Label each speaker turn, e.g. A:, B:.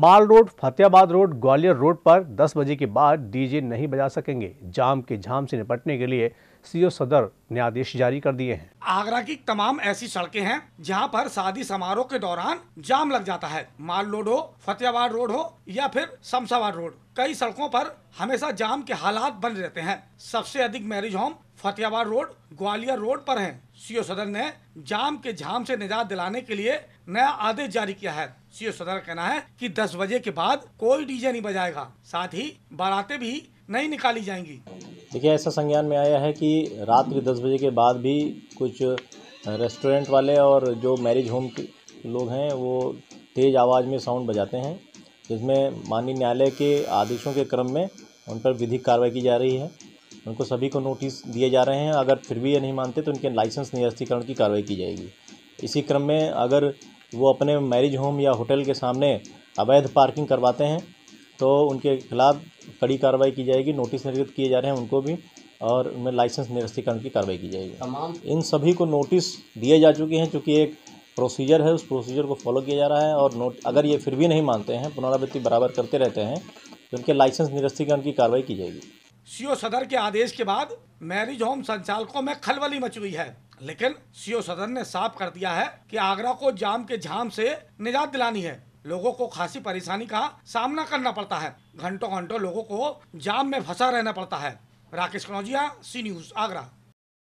A: माल Road Fatehabad road Gwalior road पर 10 बजे के बाद डीजे नहीं बजा सकेंगे जाम के झाम से निपटने के लिए सीओ सदर ने आदेश जारी कर दिए हैं
B: आगरा की तमाम ऐसी सड़कें हैं जहां पर शादी समारोह के दौरान जाम लग जाता है माल रोड हो फतेहाबाद रोड हो या फिर शमशाबाद रोड कई सड़कों पर हमेशा जाम के हालात बन रहते हैं सबसे अधिक marriage home Fatehabad road Gwalior road पर हैं सीओ सदर ने जाम के झाम से निजात दिलाने के लिए नया आदेश जारी किया है सीओ सदर कहना है कि 10 बजे के बाद कोई डीजे नहीं बजाएगा साथ ही बारातें भी नहीं निकाली जाएंगी
A: देखिए ऐसा संज्ञान में आया है कि रात के दस बजे के बाद भी कुछ रेस्टोरेंट वाले और जो मैरिज होम के लोग हैं वो तेज़ आवाज़ में साउंड बजाते हैं जिसमें माननीय न्यायालय के आदेशों के क्रम में उन पर विधिक कार्रवाई की जा रही है उनको सभी को नोटिस दिए जा रहे हैं अगर फिर भी ये नहीं मानते तो उनके लाइसेंस निरस्तीकरण की कार्रवाई की जाएगी इसी क्रम में अगर वो अपने मैरिज होम या होटल के सामने अवैध पार्किंग करवाते हैं तो उनके खिलाफ़ कड़ी कार्रवाई की जाएगी नोटिस निर्गत किए जा रहे हैं उनको भी और उनमें लाइसेंस निरस्तीकरण की कार्रवाई की जाएगी तमाम इन सभी को नोटिस दिए जा चुके हैं चूँकि एक प्रोसीजर है उस प्रोसीजर को फॉलो किया जा रहा है और नोट अगर ये फिर भी नहीं मानते हैं पुनरावृत्ति बराबर करते रहते हैं तो उनके लाइसेंस निरस्तीकरण की कार्रवाई की जाएगी
B: सीओ सदर के आदेश के बाद मैरिज होम संचालकों में खलबली मच हुई है लेकिन सीओ सदर ने साफ कर दिया है कि आगरा को जाम के झाम से निजात दिलानी है लोगों को खासी परेशानी का सामना करना पड़ता है घंटों घंटों लोगों को जाम में फंसा रहना पड़ता है राकेश कनौजिया सी न्यूज आगरा